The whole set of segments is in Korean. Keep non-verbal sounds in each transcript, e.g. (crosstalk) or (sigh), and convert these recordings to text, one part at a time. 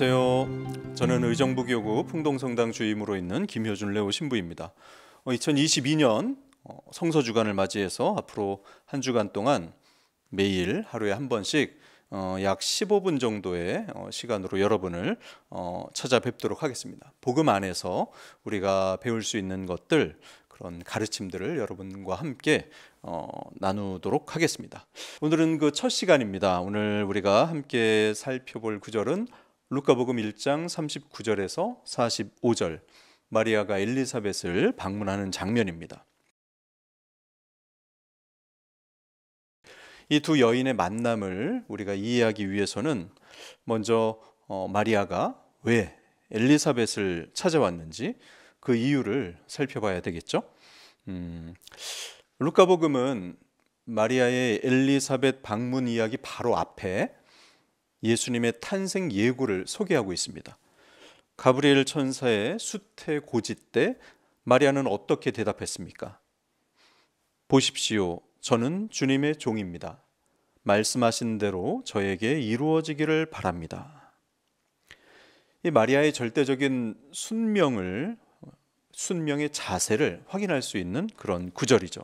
안녕하세요. 저는 의정부 교구 풍동성당 주임으로 있는 김효준 레오 신부입니다. 2022년 어, 어, 성서 주간을 맞이해서 앞으로 한 주간 동안 매일 하루에 한 번씩 어, 약 15분 정도의 시간으로 여러분을 찾아뵙도록 하겠습니다. 복음 안에서 우리가 배울 수 있는 것들 그런 가르침들을 여러분과 함께 나누도록 하겠습니다. 오늘은 그 첫 시간입니다. 오늘 우리가 함께 살펴볼 구절은 루카복음 1장 39절에서 45절 마리아가 엘리사벳을 방문하는 장면입니다. 이 두 여인의 만남을 우리가 이해하기 위해서는 먼저 어, 마리아가 왜 엘리사벳을 찾아왔는지 그 이유를 살펴봐야 되겠죠. 음, 루카복음은 마리아의 엘리사벳 방문 이야기 바로 앞에 예수님의 탄생 예고를 소개하고 있습니다. 가브리엘 천사의 수태 고지 때 마리아는 어떻게 대답했습니까? 보십시오. 저는 주님의 종입니다. 말씀하신 대로 저에게 이루어지기를 바랍니다. 이 마리아의 절대적인 순명을 순명의 자세를 확인할 수 있는 그런 구절이죠.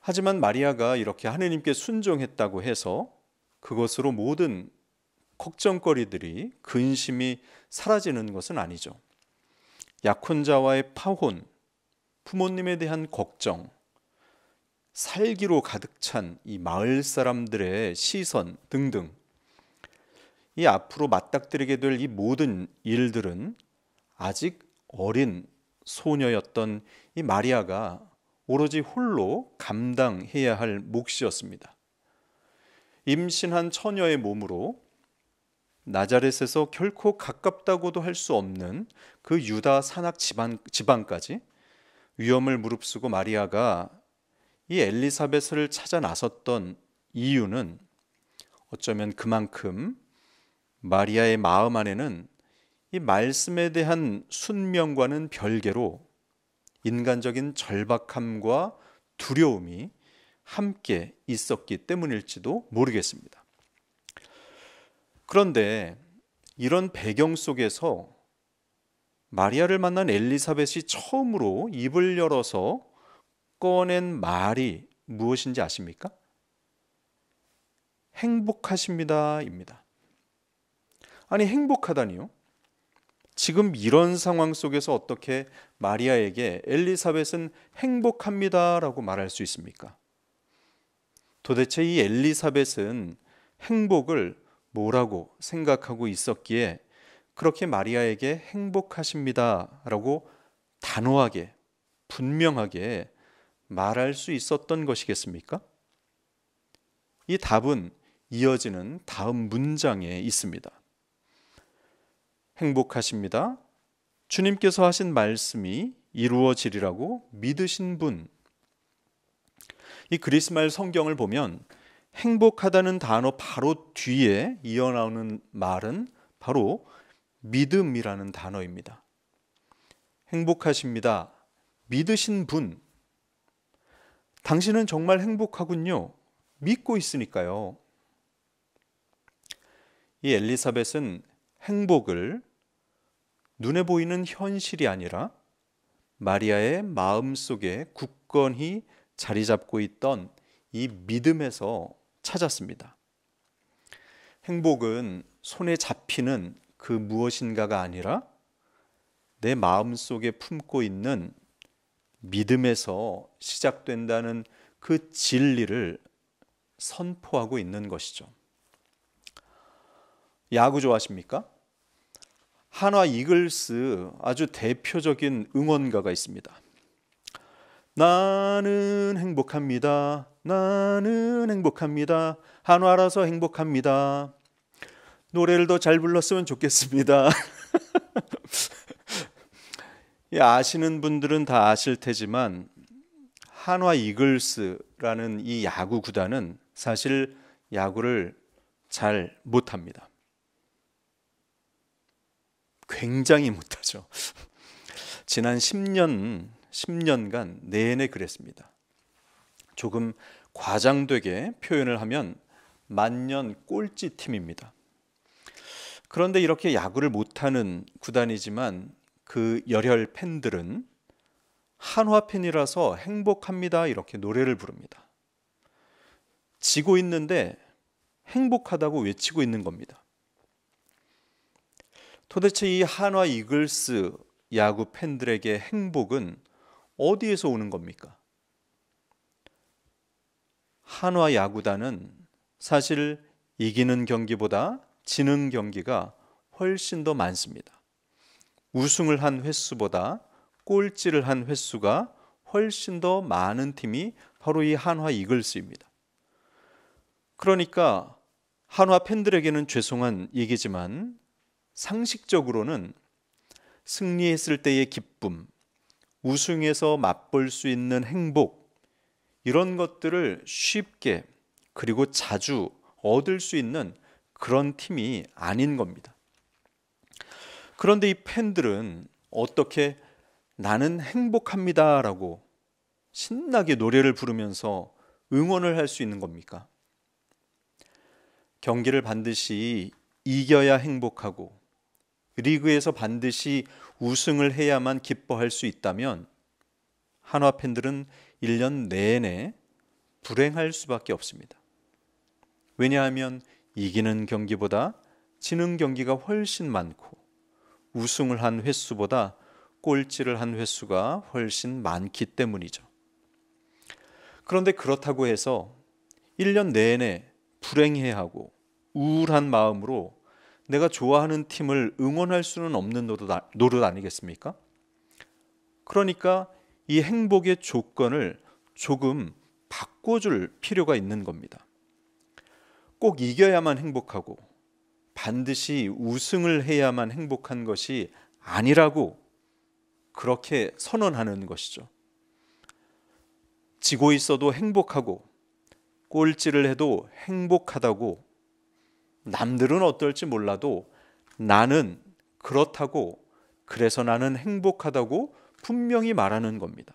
하지만 마리아가 이렇게 하느님께 순종했다고 해서 그것으로 모든 걱정거리들이 근심이 사라지는 것은 아니죠. 약혼자와의 파혼, 부모님에 대한 걱정, 살기로 가득 찬 이 마을 사람들의 시선 등등 이 앞으로 맞닥뜨리게 될 이 모든 일들은 아직 어린 소녀였던 이 마리아가 오로지 홀로 감당해야 할 몫이었습니다. 임신한 처녀의 몸으로 나자렛에서 결코 가깝다고도 할 수 없는 그 유다 산악 지방, 지방까지 위험을 무릅쓰고 마리아가 이 엘리사벳을 찾아 나섰던 이유는 어쩌면 그만큼 마리아의 마음 안에는 이 말씀에 대한 순명과는 별개로 인간적인 절박함과 두려움이 함께 있었기 때문일지도 모르겠습니다. 그런데 이런 배경 속에서 마리아를 만난 엘리사벳이 처음으로 입을 열어서 꺼낸 말이 무엇인지 아십니까? 행복하십니다입니다. 아니 행복하다니요? 지금 이런 상황 속에서 어떻게 마리아에게 엘리사벳은 행복합니다라고 말할 수 있습니까? 도대체 이 엘리사벳은 행복을 뭐라고 생각하고 있었기에 그렇게 마리아에게 행복하십니다라고 단호하게 분명하게 말할 수 있었던 것이겠습니까? 이 답은 이어지는 다음 문장에 있습니다. 행복하십니다. 주님께서 하신 말씀이 이루어지리라고 믿으신 분이 그리스말 성경을 보면 행복하다는 단어 바로 뒤에 이어나오는 말은 바로 믿음이라는 단어입니다. 행복하십니다. 믿으신 분. 당신은 정말 행복하군요. 믿고 있으니까요. 이 엘리사벳은 행복을 눈에 보이는 현실이 아니라 마리아의 마음 속에 굳건히 자리 잡고 있던 이 믿음에서 찾았습니다. 행복은 손에 잡히는 그 무엇인가가 아니라 내 마음 속에 품고 있는 믿음에서 시작된다는 그 진리를 선포하고 있는 것이죠. 야구 좋아하십니까? 한화 이글스 아주 대표적인 응원가가 있습니다. 나는 행복합니다. 나는 행복합니다. 한화라서 행복합니다. 노래를 더 잘 불렀으면 좋겠습니다. (laughs) 예, 아시는 분들은 다 아실 테지만 한화 이글스라는 이 야구 구단은 사실 야구를 잘 못합니다. 굉장히 못하죠. (laughs) 지난 10년 10년간 내내 그랬습니다. 조금 과장되게 표현을 하면 만년 꼴찌 팀입니다. 그런데 이렇게 야구를 못하는 구단이지만 그 열혈 팬들은 한화 팬이라서 행복합니다 이렇게 노래를 부릅니다. 지고 있는데 행복하다고 외치고 있는 겁니다. 도대체 이 한화 이글스 야구 팬들에게 행복은 어디에서 오는 겁니까? 한화 야구단은 사실 이기는 경기보다 지는 경기가 훨씬 더 많습니다. 우승을 한 횟수보다 꼴찌를 한 횟수가 훨씬 더 많은 팀이 바로 이 한화 이글스입니다. 그러니까 한화 팬들에게는 죄송한 얘기지만 상식적으로는 승리했을 때의 기쁨, 우승에서 맛볼 수 있는 행복 이런 것들을 쉽게 그리고 자주 얻을 수 있는 그런 팀이 아닌 겁니다. 그런데 이 팬들은 어떻게 나는 행복합니다라고 신나게 노래를 부르면서 응원을 할 수 있는 겁니까? 경기를 반드시 이겨야 행복하고 리그에서 반드시 우승을 해야만 기뻐할 수 있다면 한화 팬들은 1년 내내 불행할 수밖에 없습니다. 왜냐하면 이기는 경기보다 지는 경기가 훨씬 많고 우승을 한 횟수보다 꼴찌를 한 횟수가 훨씬 많기 때문이죠. 그런데 그렇다고 해서 1년 내내 불행해하고 우울한 마음으로 내가 좋아하는 팀을 응원할 수는 없는 아, 노릇, 아니겠습니까? 그러니까 이 행복의 조건을 조금 바꿔줄 필요가 있는 겁니다. 꼭 이겨야만 행복하고 반드시 우승을 해야만 행복한 것이 아니라고 그렇게 선언하는 것이죠. 지고 있어도 행복하고 꼴찌를 해도 행복하다고 남들은 어떨지 몰라도 나는 그렇다고 그래서 나는 행복하다고 분명히 말하는 겁니다.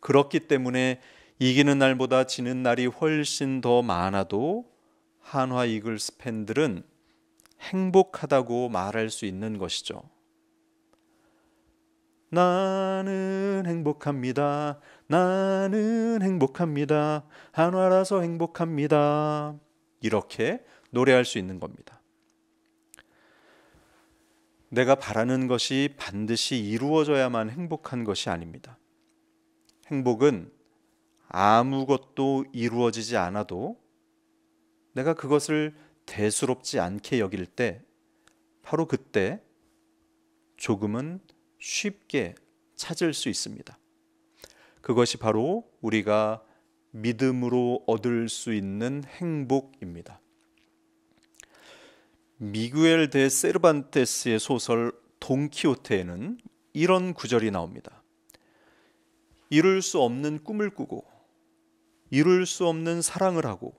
그렇기 때문에 이기는 날보다 지는 날이 훨씬 더 많아도 한화 이글스 팬들은 행복하다고 말할 수 있는 것이죠. 나는 행복합니다. 나는 행복합니다. 한화라서 행복합니다. 이렇게 노래할 수 있는 겁니다. 내가 바라는 것이 반드시 이루어져야만 행복한 것이 아닙니다. 행복은 아무것도 이루어지지 않아도 내가 그것을 대수롭지 않게 여길 때 바로 그때 조금은 쉽게 찾을 수 있습니다. 그것이 바로 우리가 믿음으로 얻을 수 있는 행복입니다. 미구엘 데 세르반테스의 소설 돈키호테에는 이런 구절이 나옵니다. 이룰 수 없는 꿈을 꾸고 이룰 수 없는 사랑을 하고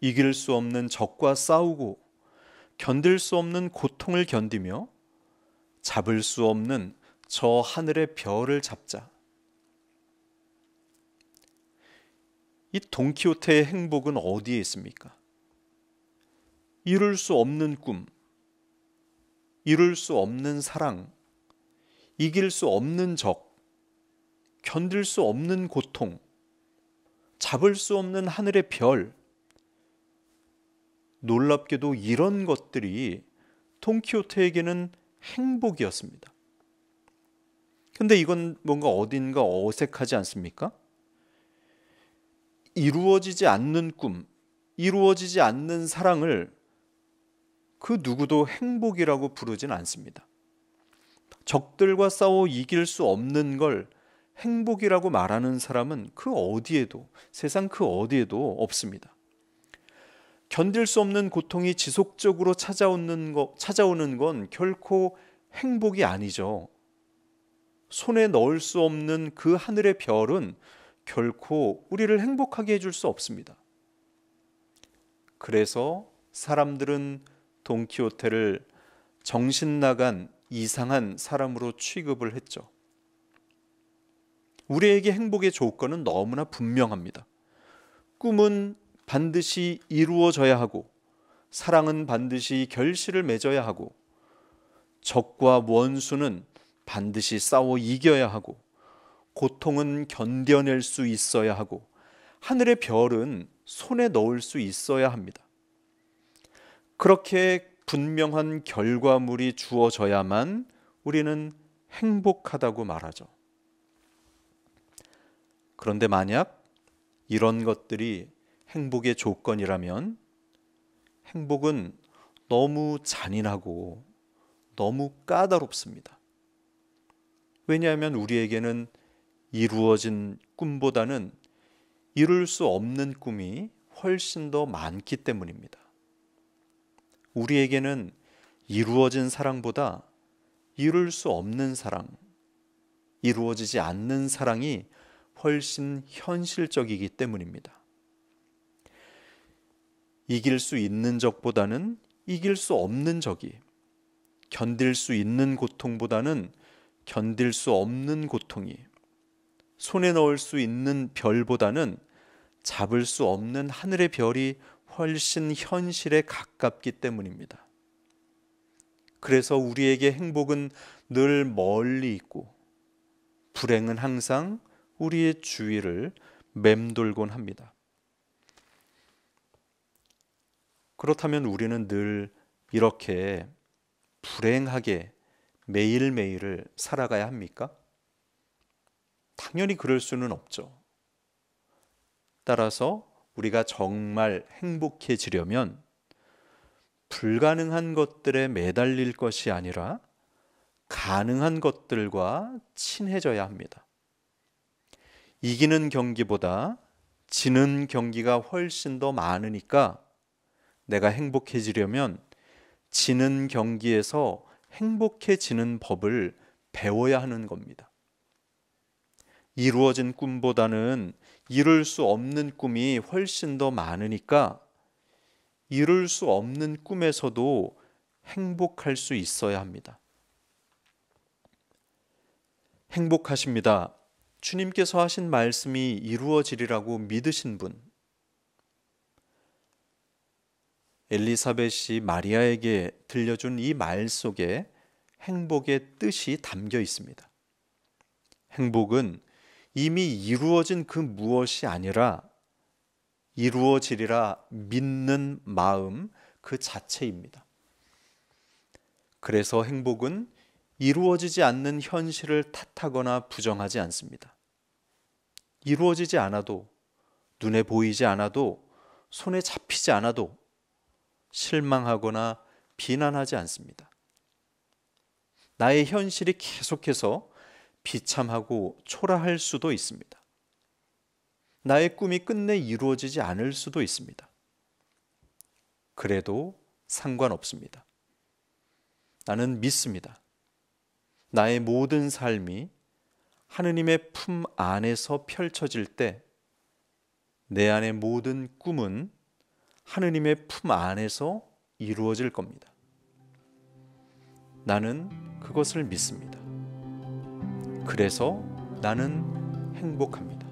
이길 수 없는 적과 싸우고 견딜 수 없는 고통을 견디며 잡을 수 없는 저 하늘의 별을 잡자. 이동키호테의 행복은 어디에 있습니까? 이룰 수 없는 꿈, 이룰 수 없는 사랑, 이길 수 없는 적, 견딜 수 없는 고통, 잡을 수 없는 하늘의 별. 놀랍게도 이런 것들이 돈키호테에게는 행복이었습니다. 근데 이건 뭔가 어딘가 어색하지 않습니까? 이루어지지 않는 꿈, 이루어지지 않는 사랑을 그 누구도 행복이라고 부르진 않습니다. 적들과 싸워 이길 수 없는 걸 행복이라고 말하는 사람은 그 어디에도 세상 그 어디에도 없습니다. 견딜 수 없는 고통이 지속적으로 찾아오는 거 찾아오는 건 결코 행복이 아니죠. 손에 넣을 수 없는 그 하늘의 별은 결코 우리를 행복하게 해줄 수 없습니다. 그래서 사람들은 돈키호테를 정신 나간 이상한 사람으로 취급을 했죠. 우리에게 행복의 조건은 너무나 분명합니다. 꿈은 반드시 이루어져야 하고, 사랑은 반드시 결실을 맺어야 하고, 적과 원수는 반드시 싸워 이겨야 하고, 고통은 견뎌낼 수 있어야 하고 하늘의 별은 손에 넣을 수 있어야 합니다. 그렇게 분명한 결과물이 주어져야만 우리는 행복하다고 말하죠. 그런데 만약 이런 것들이 행복의 조건이라면 행복은 너무 잔인하고 너무 까다롭습니다. 왜냐하면 우리에게는 이루어진 꿈보다는 이룰 수 없는 꿈이 훨씬 더 많기 때문입니다. 우리에게는 이루어진 사랑보다 이룰 수 없는 사랑, 이루어지지 않는 사랑이 훨씬 현실적이기 때문입니다. 이길 수 있는 적보다는 이길 수 없는 적이, 견딜 수 있는 고통보다는 견딜 수 없는 고통이, 손에 넣을 수 있는 별보다는 잡을 수 없는 하늘의 별이 훨씬 현실에 가깝기 때문입니다. 그래서 우리에게 행복은 늘 멀리 있고 불행은 항상 우리의 주위를 맴돌곤 합니다. 그렇다면 우리는 늘 이렇게 불행하게 매일매일을 살아가야 합니까? 당연히 그럴 수는 없죠. 따라서 우리가 정말 행복해지려면 불가능한 것들에 매달릴 것이 아니라 가능한 것들과 친해져야 합니다. 이기는 경기보다 지는 경기가 훨씬 더 많으니까 내가 행복해지려면 지는 경기에서 행복해지는 법을 배워야 하는 겁니다. 이루어진 꿈보다는 이룰 수 없는 꿈이 훨씬 더 많으니까 이룰 수 없는 꿈에서도 행복할 수 있어야 합니다. 행복하십니다. 주님께서 하신 말씀이 이루어지리라고 믿으신 분. 엘리사벳이 마리아에게 들려준 이 말 속에 행복의 뜻이 담겨 있습니다. 행복은 이미 이루어진 그 무엇이 아니라 이루어지리라 믿는 마음 그 자체입니다. 그래서 행복은 이루어지지 않는 현실을 탓하거나 부정하지 않습니다. 이루어지지 않아도, 눈에 보이지 않아도, 손에 잡히지 않아도 실망하거나 비난하지 않습니다. 나의 현실이 계속해서 비참하고 초라할 수도 있습니다. 나의 꿈이 끝내 이루어지지 않을 수도 있습니다. 그래도 상관없습니다. 나는 믿습니다. 나의 모든 삶이 하느님의 품 안에서 펼쳐질 때 내 안의 모든 꿈은 하느님의 품 안에서 이루어질 겁니다. 나는 그것을 믿습니다. 그래서 나는 행복합니다.